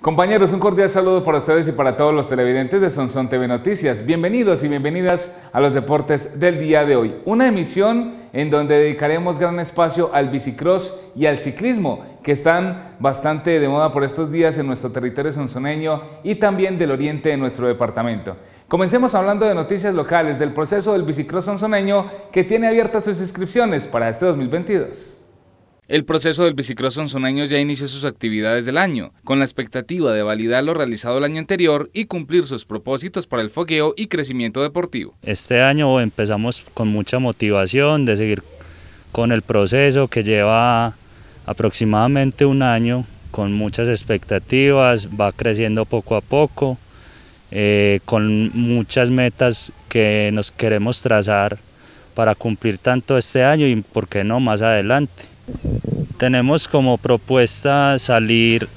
Compañeros, un cordial saludo para ustedes y para todos los televidentes de Sonson TV Noticias. Bienvenidos y bienvenidas a los deportes del día de hoy. Una emisión en donde dedicaremos gran espacio al bicicross y al ciclismo, que están bastante de moda por estos días en nuestro territorio sonsoneño y también del oriente de nuestro departamento. Comencemos hablando de noticias locales del proceso del bicicross sonsoneño que tiene abiertas sus inscripciones para este 2022. El proceso del bicicross años ya inició sus actividades del año, con la expectativa de validar lo realizado el año anterior y cumplir sus propósitos para el foqueo y crecimiento deportivo. Este año oh, empezamos con mucha motivación de seguir con el proceso que lleva aproximadamente un año, con muchas expectativas, va creciendo poco a poco, eh, con muchas metas que nos queremos trazar para cumplir tanto este año y por qué no más adelante. Tenemos como propuesta salir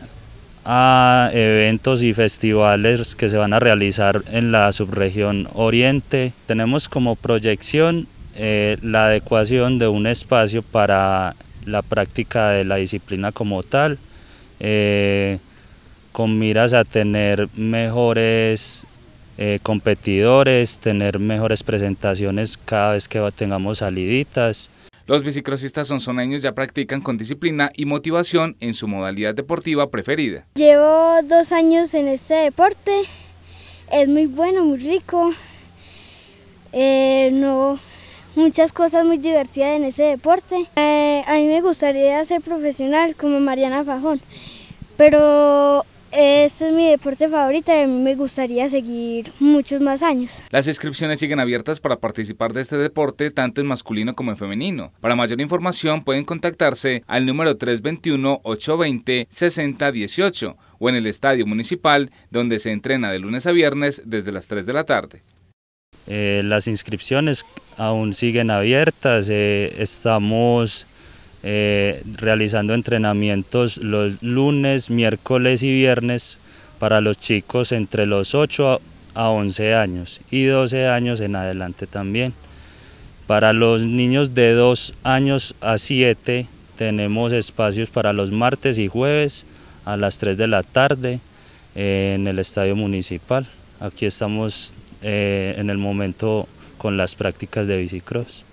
a eventos y festivales que se van a realizar en la subregión oriente. Tenemos como proyección eh, la adecuación de un espacio para la práctica de la disciplina como tal, eh, con miras a tener mejores eh, competidores, tener mejores presentaciones cada vez que tengamos saliditas. Los son sonzoneños ya practican con disciplina y motivación en su modalidad deportiva preferida. Llevo dos años en este deporte, es muy bueno, muy rico, eh, no, muchas cosas muy divertidas en ese deporte. Eh, a mí me gustaría ser profesional como Mariana Fajón, pero este es mi deporte favorito y me gustaría seguir muchos más años. Las inscripciones siguen abiertas para participar de este deporte tanto en masculino como en femenino. Para mayor información pueden contactarse al número 321-820-6018 o en el estadio municipal donde se entrena de lunes a viernes desde las 3 de la tarde. Eh, las inscripciones aún siguen abiertas, eh, estamos eh, realizando entrenamientos los lunes, miércoles y viernes para los chicos entre los 8 a 11 años y 12 años en adelante también. Para los niños de 2 años a 7 tenemos espacios para los martes y jueves a las 3 de la tarde en el estadio municipal. Aquí estamos eh, en el momento con las prácticas de bicicross.